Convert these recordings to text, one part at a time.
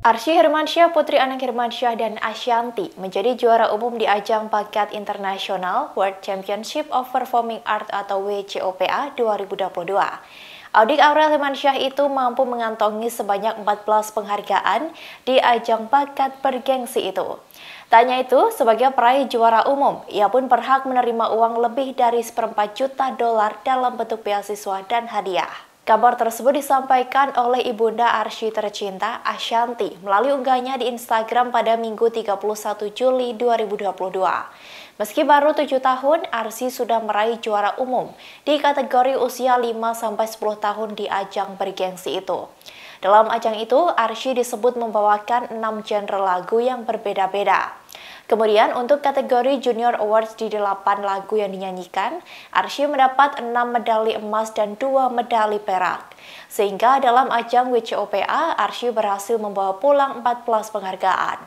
Arsy Hermansyah, putri Anang Hermansyah dan Asyanti menjadi juara umum di ajang paket Internasional World Championship of Performing Art atau WCOPA 2022. Audik Aurel Hermansyah itu mampu mengantongi sebanyak 14 penghargaan di ajang paket bergengsi itu. Tanya itu, sebagai peraih juara umum, ia pun berhak menerima uang lebih dari seperempat juta dolar dalam bentuk beasiswa dan hadiah. Kabar tersebut disampaikan oleh Ibunda Arsy tercinta Ashanti melalui unggahnya di Instagram pada Minggu 31 Juli 2022. Meski baru 7 tahun, Arsy sudah meraih juara umum di kategori usia 5-10 tahun di ajang bergengsi itu. Dalam ajang itu, Arsy disebut membawakan 6 genre lagu yang berbeda-beda. Kemudian untuk kategori Junior Awards di delapan lagu yang dinyanyikan, Arsy mendapat enam medali emas dan dua medali perak. Sehingga dalam ajang WCOPA, Arsy berhasil membawa pulang 14 penghargaan.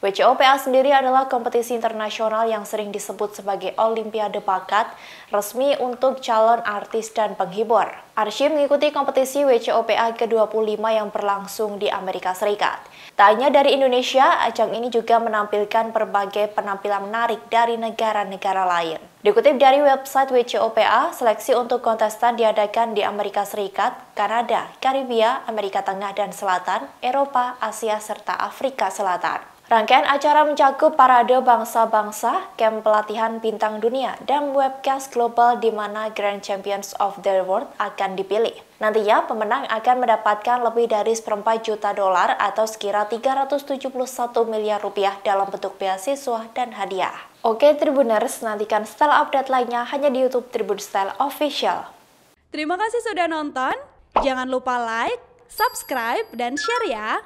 WCOPA sendiri adalah kompetisi internasional yang sering disebut sebagai Olimpiade Bakat, resmi untuk calon artis dan penghibur. Arsy mengikuti kompetisi WCOPA ke-25 yang berlangsung di Amerika Serikat. Tak hanya dari Indonesia, ajang ini juga menampilkan berbagai penampilan menarik dari negara-negara lain. Dikutip dari website WCOPA, seleksi untuk kontestan diadakan di Amerika Serikat, Kanada, Karibia, Amerika Tengah dan Selatan, Eropa, Asia, serta Afrika Selatan. Rangkaian acara mencakup parade bangsa-bangsa, kamp pelatihan bintang dunia, dan webcast global di mana Grand Champions of the World akan dipilih. Nantinya, pemenang akan mendapatkan lebih dari seperempat juta dolar atau sekira 371 miliar rupiah dalam bentuk beasiswa dan hadiah. Oke Tribuners, nantikan style update lainnya hanya di YouTube Tribun Style Official. Terima kasih sudah nonton, jangan lupa like, subscribe, dan share ya!